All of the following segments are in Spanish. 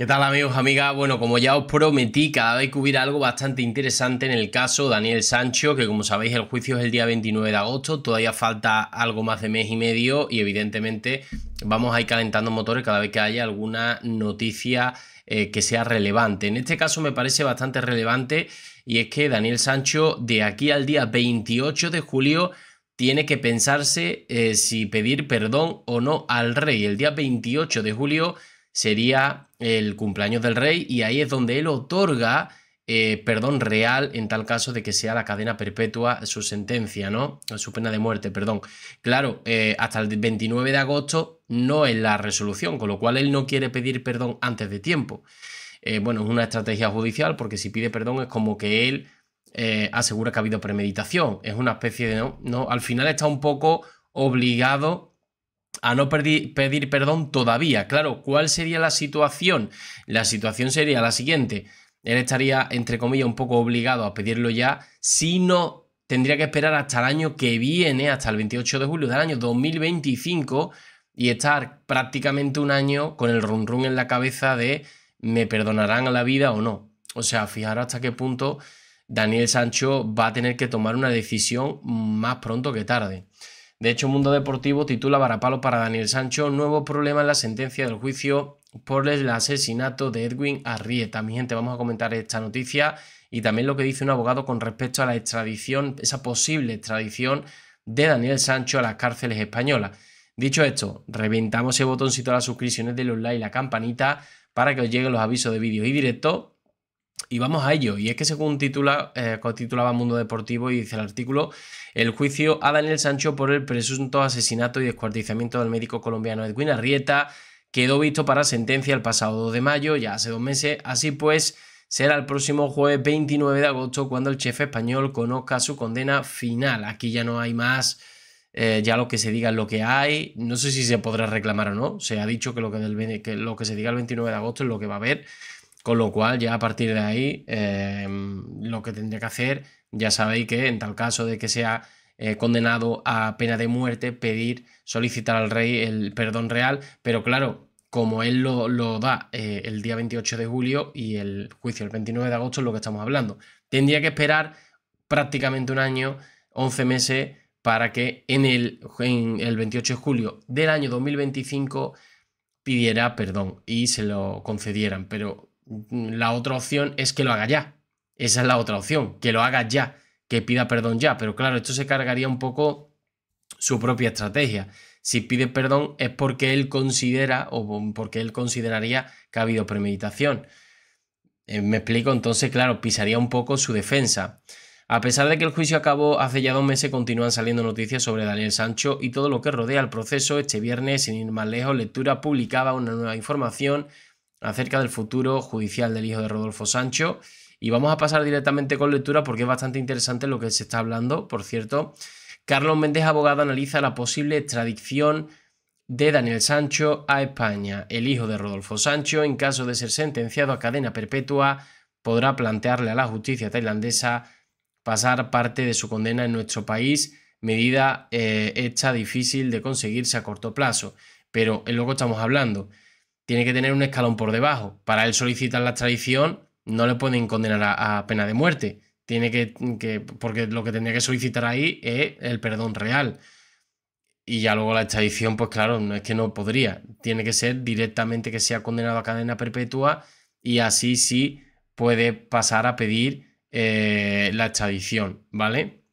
¿Qué tal amigos, amigas? Bueno, como ya os prometí, cada vez que hubiera algo bastante interesante en el caso Daniel Sancho, que como sabéis el juicio es el día 29 de agosto, todavía falta algo más de mes y medio y evidentemente vamos a ir calentando motores cada vez que haya alguna noticia eh, que sea relevante. En este caso me parece bastante relevante y es que Daniel Sancho de aquí al día 28 de julio tiene que pensarse eh, si pedir perdón o no al rey. El día 28 de julio sería el cumpleaños del rey y ahí es donde él otorga eh, perdón real en tal caso de que sea la cadena perpetua su sentencia, ¿no? Su pena de muerte, perdón. Claro, eh, hasta el 29 de agosto no es la resolución, con lo cual él no quiere pedir perdón antes de tiempo. Eh, bueno, es una estrategia judicial porque si pide perdón es como que él asegura que ha habido premeditación. Es una especie de, ¿no? Al final está un poco obligado a no pedir, perdón todavía. Claro, ¿cuál sería la situación? La situación sería la siguiente. Él estaría, entre comillas, un poco obligado a pedirlo ya, si no tendría que esperar hasta el año que viene, hasta el 28 de julio del año 2025, y estar prácticamente un año con el run run en la cabeza de me perdonarán a la vida o no. O sea, fijar hasta qué punto Daniel Sancho va a tener que tomar una decisión más pronto que tarde. De hecho, Mundo Deportivo titula Barapalo para Daniel Sancho, nuevo problema en la sentencia del juicio por el asesinato de Edwin Arrieta. Mi gente, vamos a comentar esta noticia y también lo que dice un abogado con respecto a la extradición, esa posible extradición de Daniel Sancho a las cárceles españolas. Dicho esto, reventamos ese botoncito de las suscripciones de los like y la campanita para que os lleguen los avisos de vídeos y directo. Y vamos a ello. Y es que según eh, titulaba Mundo Deportivo y dice el artículo, el juicio a Daniel Sancho por el presunto asesinato y descuartizamiento del médico colombiano Edwin Arrieta quedó visto para sentencia el pasado 2 de mayo, ya hace dos meses. Así pues, será el próximo jueves 29 de agosto cuando el jefe español conozca su condena final. Aquí ya no hay más, eh, ya lo que se diga es lo que hay. No sé si se podrá reclamar o no. Se ha dicho que lo que, que lo que se diga el 29 de agosto es lo que va a haber. Con lo cual, ya a partir de ahí, em, lo que tendría que hacer, ya sabéis que en tal caso de que sea eh, condenado a pena de muerte, pedir, solicitar al rey el perdón real, pero claro, como él lo, da eh, el día 28 de julio y el juicio el 29 de agosto es lo que estamos hablando. Tendría que esperar prácticamente un año, 11 meses, para que en el, en el 28 de julio del año 2025 pidiera perdón y se lo concedieran, pero la otra opción es que lo haga ya. Esa es la otra opción, que lo haga ya, que pida perdón ya. Pero claro, esto se cargaría un poco su propia estrategia. Si pide perdón es porque él considera o porque él consideraría que ha habido premeditación. Eh, me explico, entonces, claro, pisaría un poco su defensa. A pesar de que el juicio acabó hace ya dos meses, continúan saliendo noticias sobre Daniel Sancho y todo lo que rodea el proceso. Este viernes, sin ir más lejos, Lectura publicaba una nueva información acerca del futuro judicial del hijo de Rodolfo Sancho. Y vamos a pasar directamente con lectura porque es bastante interesante lo que se está hablando. Por cierto, Carlos Méndez, abogado, analiza la posible extradición de Daniel Sancho a España. El hijo de Rodolfo Sancho, en caso de ser sentenciado a cadena perpetua, podrá plantearle a la justicia tailandesa pasar parte de su condena en nuestro país, medida eh, hecha difícil de conseguirse a corto plazo. Pero es lo que estamos hablando tiene que tener un escalón por debajo. Para él solicitar la extradición, no le pueden condenar a, pena de muerte. Tiene que, porque lo que tendría que solicitar ahí es el perdón real. Y ya luego la extradición, pues claro, no es que no podría. Tiene que ser directamente que sea condenado a cadena perpetua y así sí puede pasar a pedir eh, la extradición, ¿vale?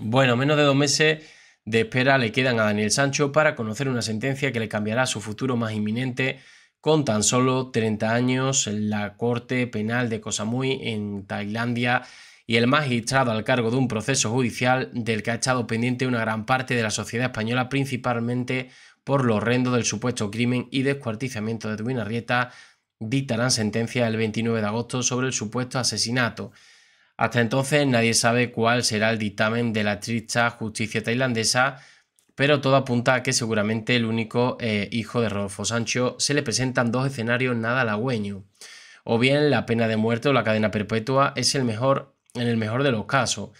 Bueno, menos de dos meses de espera le quedan a Daniel Sancho para conocer una sentencia que le cambiará su futuro más inminente con tan solo 30 años, la Corte Penal de Koh Samui en Tailandia y el magistrado al cargo de un proceso judicial del que ha echado pendiente una gran parte de la sociedad española, principalmente por lo horrendo del supuesto crimen y descuartizamiento de Edwin Arrieta, dictarán sentencia el 29 de agosto sobre el supuesto asesinato. Hasta entonces nadie sabe cuál será el dictamen de la triste justicia tailandesa pero todo apunta a que seguramente el único eh, hijo de Rodolfo Sancho se le presentan dos escenarios nada halagüeños. O bien la pena de muerte o la cadena perpetua es el mejor en el mejor de los casos,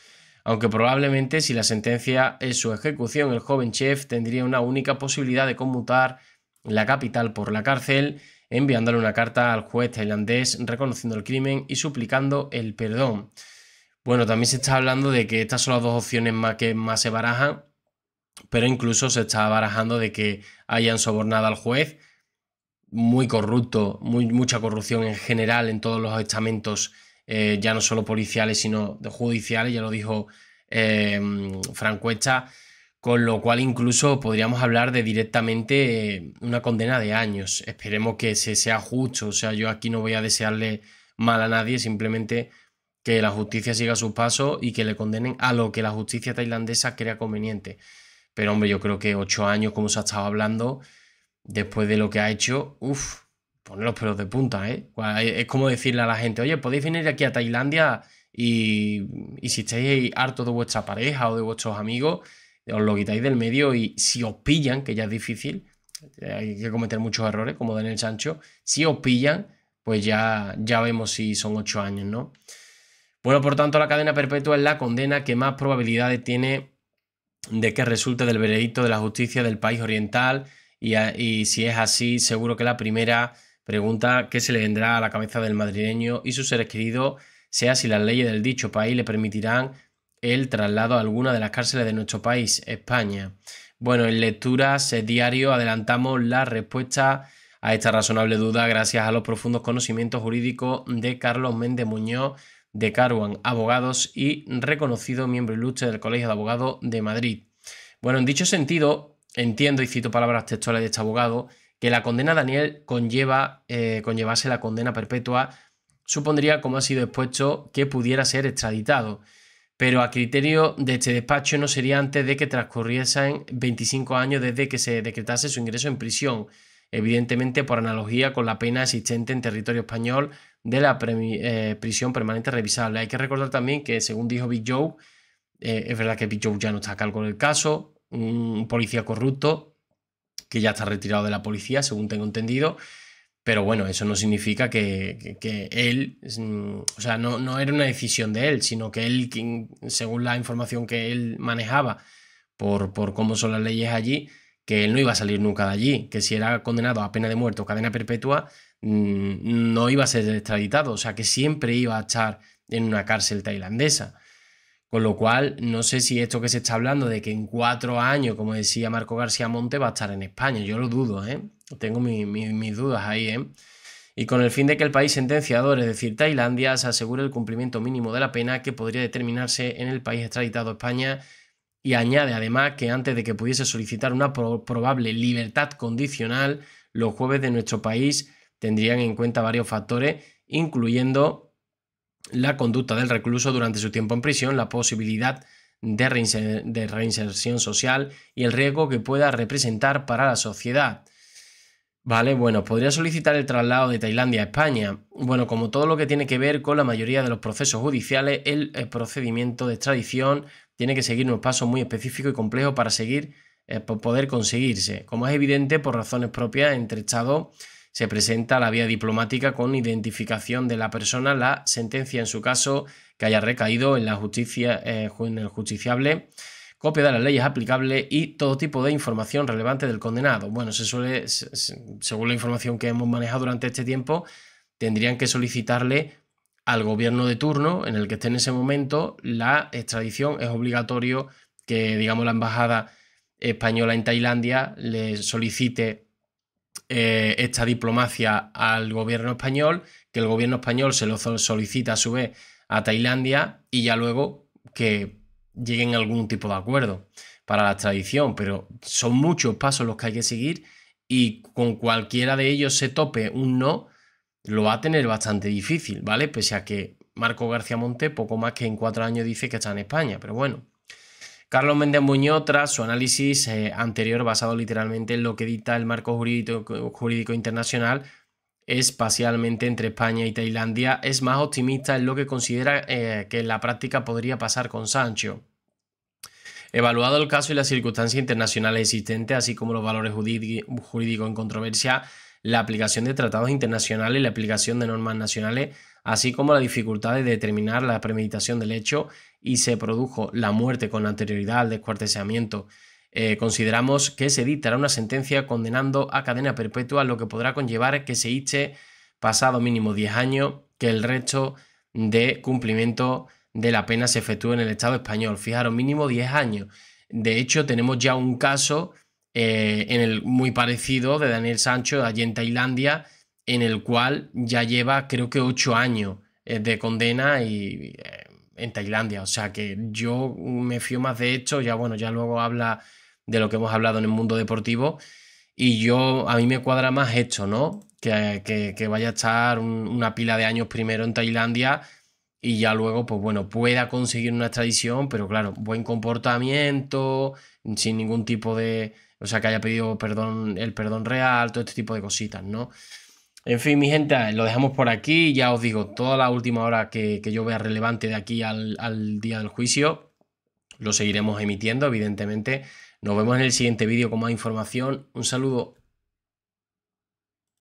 aunque probablemente si la sentencia es su ejecución, el joven chef tendría una única posibilidad de conmutar la capital por la cárcel, enviándole una carta al juez tailandés reconociendo el crimen y suplicando el perdón. Bueno, también se está hablando de que estas son las dos opciones más que más se barajan, pero incluso se está barajando de que hayan sobornado al juez, muy corrupto, mucha corrupción en general en todos los estamentos, eh, ya no solo policiales, sino judiciales, ya lo dijo eh, em, Francuesta, con lo cual incluso podríamos hablar de directamente eh, una condena de años. Esperemos que se sea justo, o sea, yo aquí no voy a desearle mal a nadie, simplemente que la justicia siga sus pasos y que le condenen a lo que la justicia tailandesa crea conveniente. Pero hombre, yo creo que ocho años, como se ha estado hablando, después de lo que ha hecho, uff, poner los pelos de punta, ¿eh? Es como decirle a la gente, oye, podéis venir aquí a Tailandia y, si estáis hartos de vuestra pareja o de vuestros amigos, os lo quitáis del medio y si os pillan, que ya es difícil, hay que cometer muchos errores, como Daniel Sancho, si os pillan, pues ya, ya vemos si son ocho años, ¿no? Bueno, por tanto, la cadena perpetua es la condena que más probabilidades tiene de qué resulte del veredicto de la justicia del país oriental y, y si es así, seguro que la primera pregunta que se le vendrá a la cabeza del madrileño y sus seres queridos sea si las leyes del dicho país le permitirán el traslado a alguna de las cárceles de nuestro país, España. Bueno, en lecturas eh, diario adelantamos la respuesta a esta razonable duda gracias a los profundos conocimientos jurídicos de Carlos Méndez Muñoz, de Caruan, Abogados y reconocido miembro ilustre del Colegio de Abogados de Madrid. Bueno, en dicho sentido, entiendo y cito palabras textuales de este abogado, que la condena Daniel conlleva, eh, conllevase la condena perpetua supondría, como ha sido expuesto, que pudiera ser extraditado. Pero a criterio de este despacho no sería antes de que transcurriesen 25 años desde que se decretase su ingreso en prisión, evidentemente por analogía con la pena existente en territorio español de la eh, prisión permanente revisable. Hay que recordar también que, según dijo Big Joe, eh, es verdad que Big Joe ya no está a cargo del caso, un policía corrupto que ya está retirado de la policía, según tengo entendido, pero bueno, eso no significa que, él, mm, o sea, no, era una decisión de él, sino que él, según la información que él manejaba por, por cómo son las leyes allí, que él no iba a salir nunca de allí, que si era condenado a pena de muerte o cadena perpetua, mm, no iba a ser extraditado, o sea que siempre iba a estar en una cárcel tailandesa. Con lo cual, no sé si esto que se está hablando de que en cuatro años, como decía Marco García Monte, va a estar en España. Yo lo dudo, ¿eh? Tengo mis dudas ahí, ¿eh? Y con el fin de que el país sentenciador, es decir, Tailandia, se asegure el cumplimiento mínimo de la pena que podría determinarse en el país extraditado a España y añade además que antes de que pudiese solicitar una probable libertad condicional, los jueves de nuestro país tendrían en cuenta varios factores, incluyendo la conducta del recluso durante su tiempo en prisión, la posibilidad de, reinserción social y el riesgo que pueda representar para la sociedad. Vale, bueno, podría solicitar el traslado de Tailandia a España. Bueno, como todo lo que tiene que ver con la mayoría de los procesos judiciales, el procedimiento de extradición tiene que seguir unos pasos muy específicos y complejos para seguir, eh, poder conseguirse. Como es evidente, por razones propias, entre se presenta la vía diplomática con identificación de la persona, la sentencia en su caso que haya recaído en la justicia, eh, en el justiciable, copia de las leyes aplicables y todo tipo de información relevante del condenado. Bueno, se suele, según la información que hemos manejado durante este tiempo, tendrían que solicitarle al gobierno de turno en el que esté en ese momento, la extradición es obligatorio que, digamos, la embajada española en Tailandia le solicite eh, esta diplomacia al gobierno español, que el gobierno español se lo solicita a su vez a Tailandia y ya luego que lleguen a algún tipo de acuerdo para la extradición, pero son muchos pasos los que hay que seguir y con cualquiera de ellos se tope un no, lo va a tener bastante difícil, ¿vale? Pese a que Marco García Monte poco más que en cuatro años dice que está en España, pero bueno. Carlos Méndez Muñoz, tras su análisis eh, anterior basado literalmente en lo que dicta el marco jurídico, internacional, internacional, espacialmente entre España y Tailandia, es más optimista en lo que considera eh, que en la práctica podría pasar con Sancho. Evaluado el caso y las circunstancias internacionales existentes, así como los valores jurídicos en controversia, la aplicación de tratados internacionales, la aplicación de normas nacionales, así como la dificultad de determinar la premeditación del hecho y se produjo la muerte con anterioridad al descuartizamiento eh, consideramos que se dictará una sentencia condenando a cadena perpetua, lo que podrá conllevar que se hice pasado mínimo 10 años que el resto de cumplimiento de la pena se efectúe en el Estado español. Fijaros, mínimo 10 años. De hecho, tenemos ya un caso eh, en el muy parecido de Daniel Sancho allí en Tailandia, en el cual ya lleva creo que ocho años eh, de condena y, eh, en Tailandia. O sea que yo me fío más de esto, ya bueno, ya luego habla de lo que hemos hablado en el mundo deportivo y yo a mí me cuadra más esto, ¿no? Que, vaya a estar una pila de años primero en Tailandia y ya luego, pues bueno, pueda conseguir una extradición, pero claro, buen comportamiento, sin ningún tipo de, o sea, que haya pedido perdón, el perdón real, todo este tipo de cositas, ¿no? En fin, mi gente, lo dejamos por aquí. Ya os digo, toda la última hora que, yo vea relevante de aquí al, al, día del juicio, lo seguiremos emitiendo, evidentemente. Nos vemos en el siguiente vídeo con más información. Un saludo.